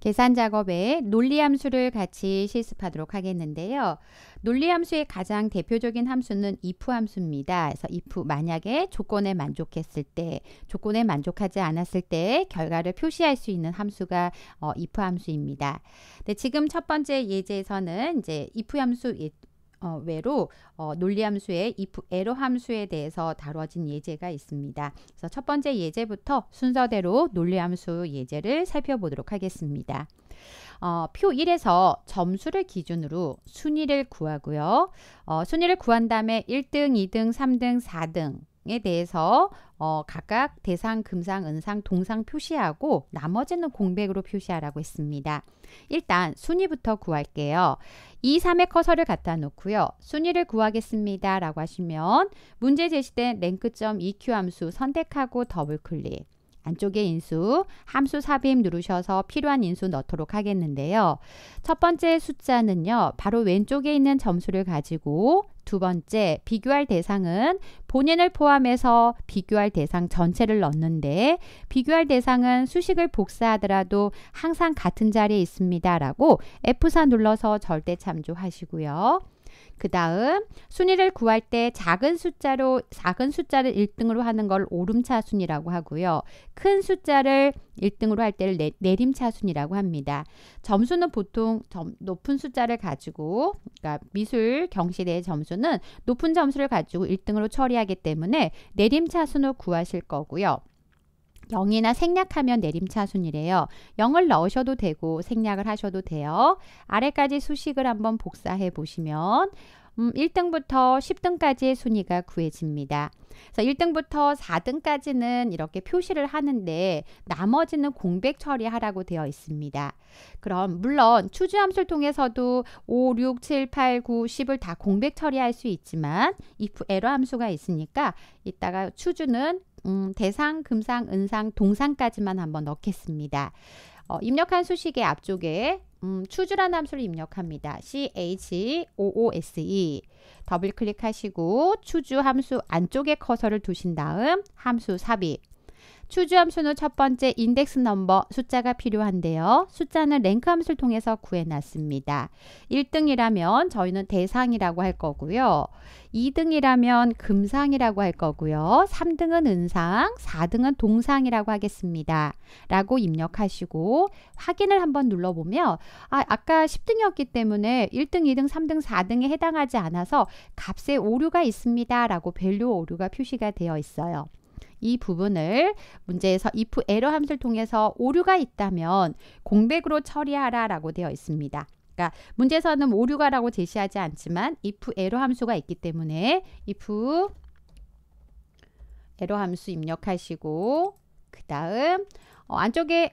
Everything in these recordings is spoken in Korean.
계산 작업에 논리 함수를 같이 실습하도록 하겠는데요. 논리 함수의 가장 대표적인 함수는 if 함수입니다. 그래서 if 만약에 조건에 만족했을 때, 조건에 만족하지 않았을 때 결과를 표시할 수 있는 함수가 어, if 함수입니다. 네, 지금 첫 번째 예제에서는 이제 if 함수 어, 외로 어, 논리함수의 if 에러 함수에 대해서 다뤄진 예제가 있습니다. 그래서 첫 번째 예제부터 순서대로 논리함수 예제를 살펴보도록 하겠습니다. 어, 표 1에서 점수를 기준으로 순위를 구하고요. 어, 순위를 구한 다음에 1등, 2등, 3등, 4등 에 대해서 어, 각각 대상, 금상, 은상, 동상 표시하고 나머지는 공백으로 표시하라고 했습니다. 일단 순위부터 구할게요. 2, 3의 커서를 갖다 놓고요. 순위를 구하겠습니다. 라고 하시면 문제 제시된 랭크점 EQ 함수 선택하고 더블클릭 안쪽에 인수, 함수 삽입 누르셔서 필요한 인수 넣도록 하겠는데요. 첫 번째 숫자는요. 바로 왼쪽에 있는 점수를 가지고 두 번째, 비교할 대상은 본인을 포함해서 비교할 대상 전체를 넣는데 비교할 대상은 수식을 복사하더라도 항상 같은 자리에 있습니다라고 F4 눌러서 절대 참조하시고요. 그 다음 순위를 구할 때 작은 숫자로 작은 숫자를 1등으로 하는 걸 오름차순이라고 하고요. 큰 숫자를 1등으로 할 때를 내, 내림차순이라고 합니다. 점수는 보통 점, 높은 숫자를 가지고 그러니까 미술 경시대의 점수는 높은 점수를 가지고 1등으로 처리하기 때문에 내림차순으로 구하실 거고요. 0이나 생략하면 내림차 순이래요. 0을 넣으셔도 되고 생략을 하셔도 돼요. 아래까지 수식을 한번 복사해 보시면 음, 1등부터 10등까지의 순위가 구해집니다. 그래서 1등부터 4등까지는 이렇게 표시를 하는데 나머지는 공백 처리하라고 되어 있습니다. 그럼 물론 추주함수를 통해서도 5, 6, 7, 8, 9, 10을 다 공백 처리할 수 있지만 if 에러 함수가 있으니까 이따가 추주는 음, 대상, 금상, 은상, 동상까지만 한번 넣겠습니다. 어, 입력한 수식의 앞쪽에 음, 추주란 함수를 입력합니다. CHOOSE 더블 클릭하시고 추주 함수 안쪽에 커서를 두신 다음 함수 삽입 추주함수는 첫 번째 인덱스 넘버 숫자가 필요한데요. 숫자는 랭크 함수를 통해서 구해놨습니다. 1등이라면 저희는 대상이라고 할 거고요. 2등이라면 금상이라고 할 거고요. 3등은 은상, 4등은 동상이라고 하겠습니다. 라고 입력하시고 확인을 한번 눌러보면 아, 아까 10등이었기 때문에 1등, 2등, 3등, 4등에 해당하지 않아서 값에 오류가 있습니다. 라고 밸류 오류가 표시가 되어 있어요. 이 부분을 문제에서 if error 함수를 통해서 오류가 있다면 공백으로 처리하라 라고 되어 있습니다. 그러니까 문제에서는 오류가라고 제시하지 않지만 if 에러 함수가 있기 때문에 if 에러 함수 입력하시고 그 다음 어, 안쪽에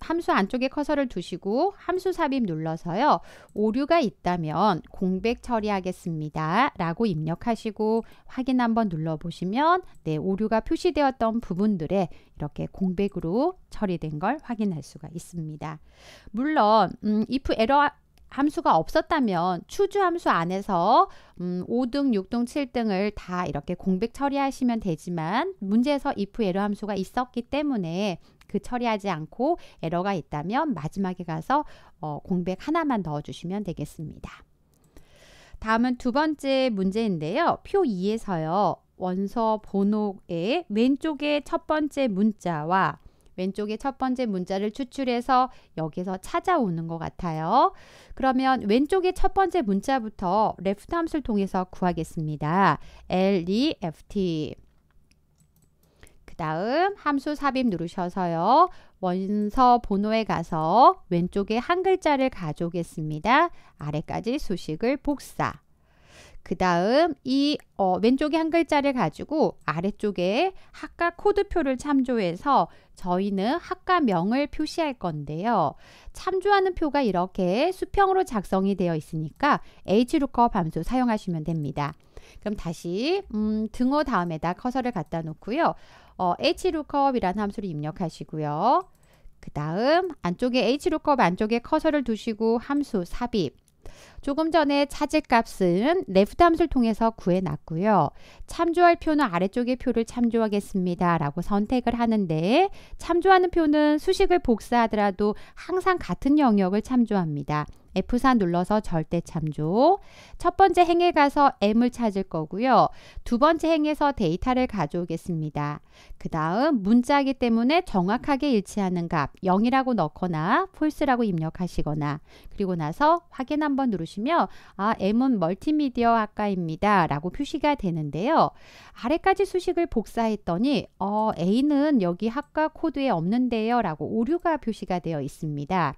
함수 안쪽에 커서를 두시고 함수 삽입 눌러서요. 오류가 있다면 공백 처리하겠습니다. 라고 입력하시고 확인 한번 눌러보시면 네, 오류가 표시되었던 부분들에 이렇게 공백으로 처리된 걸 확인할 수가 있습니다. 물론 음, if 에러 함수가 없었다면 추주 함수 안에서 음, 5등, 6등, 7등을 다 이렇게 공백 처리하시면 되지만 문제에서 if 에러 함수가 있었기 때문에 그 처리하지 않고 에러가 있다면 마지막에 가서 어, 공백 하나만 넣어주시면 되겠습니다. 다음은 두 번째 문제인데요. 표 2에서요. 원서 번호의 왼쪽에 첫 번째 문자와 왼쪽에 첫 번째 문자를 추출해서 여기서 찾아오는 것 같아요. 그러면 왼쪽의 첫 번째 문자부터 레프트 함수를 통해서 구하겠습니다. L, E, F, T 그 다음 함수 삽입 누르셔서요. 원서 번호에 가서 왼쪽에 한 글자를 가져오겠습니다. 아래까지 수식을 복사. 그 다음 이 어, 왼쪽에 한 글자를 가지고 아래쪽에 학과 코드표를 참조해서 저희는 학과명을 표시할 건데요. 참조하는 표가 이렇게 수평으로 작성이 되어 있으니까 HLOOKUP 함수 사용하시면 됩니다. 그럼 다시 음, 등호 다음에다 커서를 갖다 놓고요. 어, HLOOKUP이라는 함수를 입력하시고요. 그 다음 안쪽에 HLOOKUP 안쪽에 커서를 두시고 함수 삽입 조금 전에 찾을 값은 left 함수를 통해서 구해놨고요. 참조할 표는 아래쪽의 표를 참조하겠습니다. 라고 선택을 하는데 참조하는 표는 수식을 복사하더라도 항상 같은 영역을 참조합니다. F4 눌러서 절대 참조. 첫 번째 행에 가서 M을 찾을 거고요. 두 번째 행에서 데이터를 가져오겠습니다. 그 다음 문자이기 때문에 정확하게 일치하는 값 0이라고 넣거나 false라고 입력하시거나 그리고 나서 확인 한번 누르시면 아 M은 멀티미디어 학과입니다. 라고 표시가 되는데요. 아래까지 수식을 복사했더니 어, A는 여기 학과 코드에 없는데요. 라고 오류가 표시가 되어 있습니다.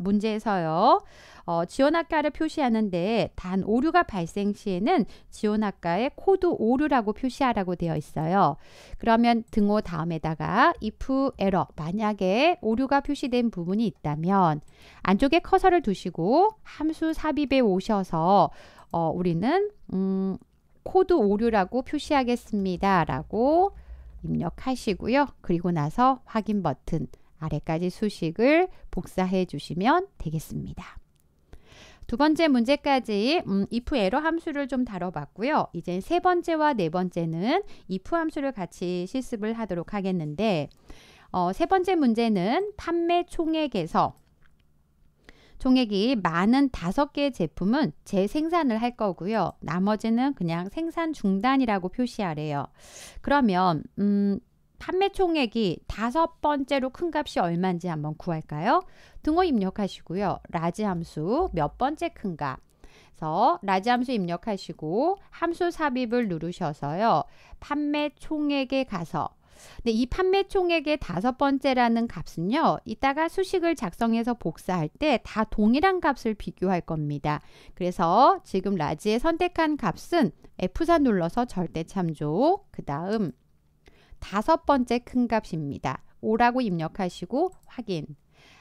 문제에서요. 어, 지원학과를 표시하는데 단 오류가 발생 시에는 지원학과의 코드 오류라고 표시하라고 되어 있어요. 그러면 등호 다음에다가 if error 만약에 오류가 표시된 부분이 있다면 안쪽에 커서를 두시고 함수 삽입에 오셔서 어, 우리는 음, 코드 오류라고 표시하겠습니다. 라고 입력하시고요. 그리고 나서 확인 버튼 아래까지 수식을 복사해 주시면 되겠습니다. 두 번째 문제까지 음, if 에 r 함수를 좀 다뤄봤고요. 이제 세 번째와 네 번째는 if 함수를 같이 실습을 하도록 하겠는데 어, 세 번째 문제는 판매 총액에서 총액이 많은 다섯 개의 제품은 재생산을 할 거고요. 나머지는 그냥 생산 중단이라고 표시하래요. 그러면 음, 판매 총액이 다섯 번째로 큰 값이 얼마인지 한번 구할까요? 등호 입력하시고요. 라지 함수 몇 번째 큰가 그래서 라지 함수 입력하시고 함수 삽입을 누르셔서요. 판매 총액에 가서 근데 이 판매 총액의 다섯 번째라는 값은요. 이따가 수식을 작성해서 복사할 때 다 동일한 값을 비교할 겁니다. 그래서 지금 라지에 선택한 값은 F4 눌러서 절대 참조 그 다음 다섯 번째 큰 값입니다. 5라고 입력하시고 확인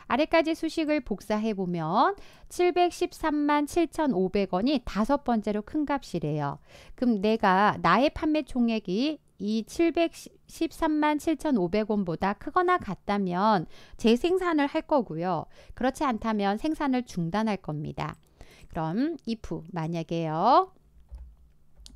아래까지 수식을 복사해 보면 713만 7,500원이 다섯 번째로 큰 값이래요. 그럼 내가 나의 판매 총액이 이 713만 7,500원보다 크거나 같다면 재생산을 할 거고요. 그렇지 않다면 생산을 중단할 겁니다. 그럼 if 만약에요.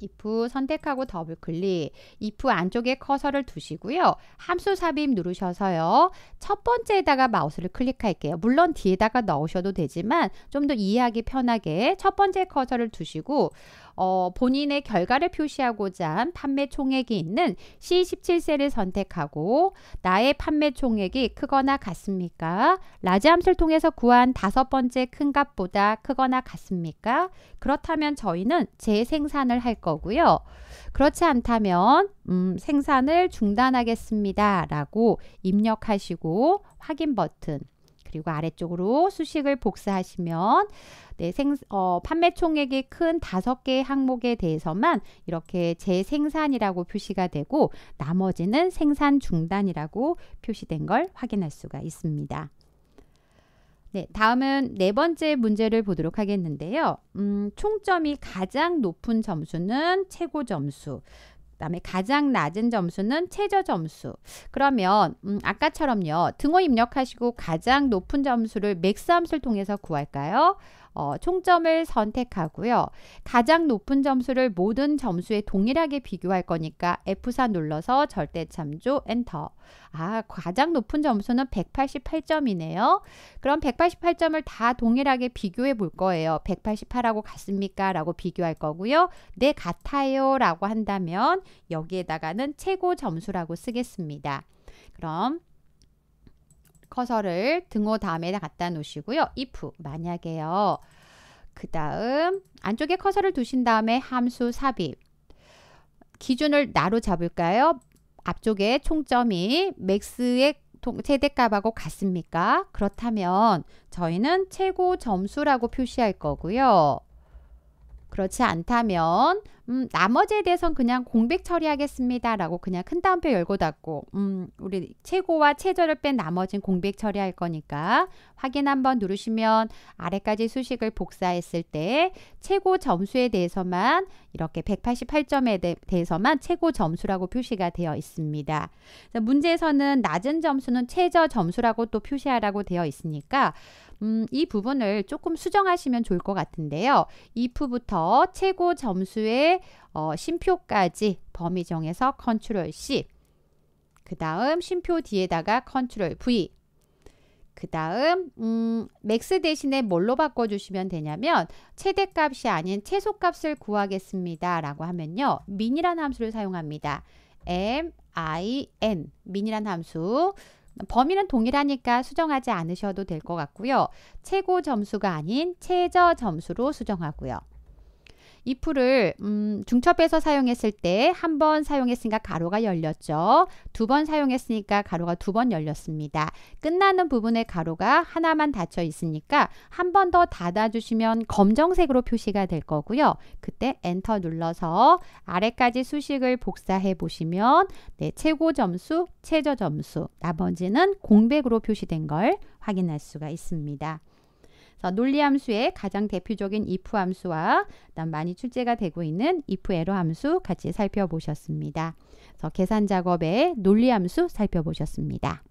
if 선택하고 더블 클릭, if 안쪽에 커서를 두시고요. 함수 삽입 누르셔서요. 첫 번째에다가 마우스를 클릭할게요. 물론 뒤에다가 넣으셔도 되지만 좀 더 이해하기 편하게 첫 번째 커서를 두시고 어, 본인의 결과를 표시하고자 한 판매 총액이 있는 C17셀을 선택하고 나의 판매 총액이 크거나 같습니까? 라지 함수를 통해서 구한 다섯 번째 큰 값보다 크거나 같습니까? 그렇다면 저희는 재생산을 할 거예요. 거고요. 그렇지 않다면 음, 생산을 중단하겠습니다. 라고 입력하시고 확인 버튼 그리고 아래쪽으로 수식을 복사하시면 네, 생, 어, 판매 총액이 큰 다섯 개 항목에 대해서만 이렇게 재생산이라고 표시가 되고 나머지는 생산 중단이라고 표시된 걸 확인할 수가 있습니다. 네, 다음은 네 번째 문제를 보도록 하겠는데요. 음, 총점이 가장 높은 점수는 최고 점수, 그다음에 가장 낮은 점수는 최저 점수. 그러면 음, 아까처럼요. 등호 입력하시고 가장 높은 점수를 맥스함수를 통해서 구할까요? 어, 총점을 선택하고요. 가장 높은 점수를 모든 점수에 동일하게 비교할 거니까 F4 눌러서 절대참조 엔터. 아, 가장 높은 점수는 188점이네요. 그럼 188점을 다 동일하게 비교해 볼 거예요. 188하고 같습니까? 라고 비교할 거고요. 네, 같아요. 라고 한다면 여기에다가는 최고 점수라고 쓰겠습니다. 그럼 커서를 등호 다음에 갖다 놓으시고요. if 만약에요. 그 다음 안쪽에 커서를 두신 다음에 함수 삽입 기준을 나로 잡을까요? 앞쪽에 총점이 맥스의 최대값하고 같습니까? 그렇다면 저희는 최고 점수라고 표시할 거고요. 그렇지 않다면 음, 나머지에 대해선 그냥 공백 처리하겠습니다라고 그냥 큰 따옴표 열고 닫고 음, 우리 최고와 최저를 뺀 나머진 공백 처리할 거니까 확인 한번 누르시면 아래까지 수식을 복사했을 때 최고 점수에 대해서만 이렇게 188점에 대, 대해서만 최고 점수라고 표시가 되어 있습니다. 문제에서는 낮은 점수는 최저 점수라고 또 표시하라고 되어 있으니까 음, 이 부분을 조금 수정하시면 좋을 것 같은데요. if부터 최고 점수에 어, 심표까지 범위 정해서 컨트롤 C 그 다음 심표 뒤에다가 컨트롤 V 그 다음 음, 맥스 대신에 뭘로 바꿔주시면 되냐면 최대값이 아닌 최소값을 구하겠습니다 라고 하면요 min이라는 함수를 사용합니다 m, i, n min이라는 함수 범위는 동일하니까 수정하지 않으셔도 될 것 같고요 최고 점수가 아닌 최저 점수로 수정하고요 이 풀을 음, 중첩해서 사용했을 때 한 번 사용했으니까 가로가 열렸죠. 두 번 사용했으니까 가로가 두 번 열렸습니다. 끝나는 부분의 가로가 하나만 닫혀 있으니까 한 번 더 닫아주시면 검정색으로 표시가 될 거고요. 그때 엔터 눌러서 아래까지 수식을 복사해 보시면 네, 최고 점수, 최저 점수, 나머지는 공백으로 표시된 걸 확인할 수가 있습니다. 자, 논리함수의 가장 대표적인 if 함수와 그다음 많이 출제가 되고 있는 if error 함수 같이 살펴보셨습니다. 그래서 계산 작업의 논리함수 살펴보셨습니다.